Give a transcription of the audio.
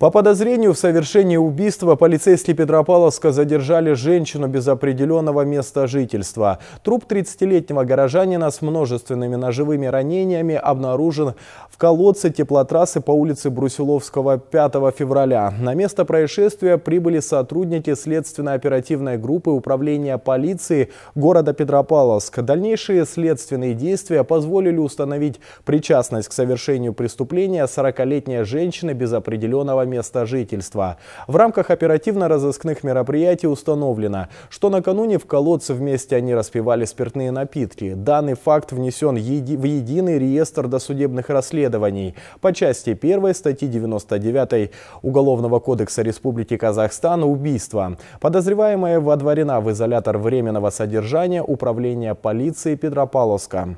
По подозрению в совершении убийства полицейские Петропавловска задержали женщину без определенного места жительства. Труп 30-летнего горожанина с множественными ножевыми ранениями обнаружен в колодце теплотрассы по улице Брусиловского 5 февраля. На место происшествия прибыли сотрудники следственно-оперативной группы управления полиции города Петропавловск. Дальнейшие следственные действия позволили установить причастность к совершению преступления 40-летней женщины без определенного места жительства. В рамках оперативно-розыскных мероприятий установлено, что накануне в колодце вместе они распивали спиртные напитки. Данный факт внесен еди в единый реестр досудебных расследований по части 1 статьи 99 Уголовного кодекса Республики Казахстан «Убийство». Подозреваемая водворена в изолятор временного содержания Управления полиции Петропавловска.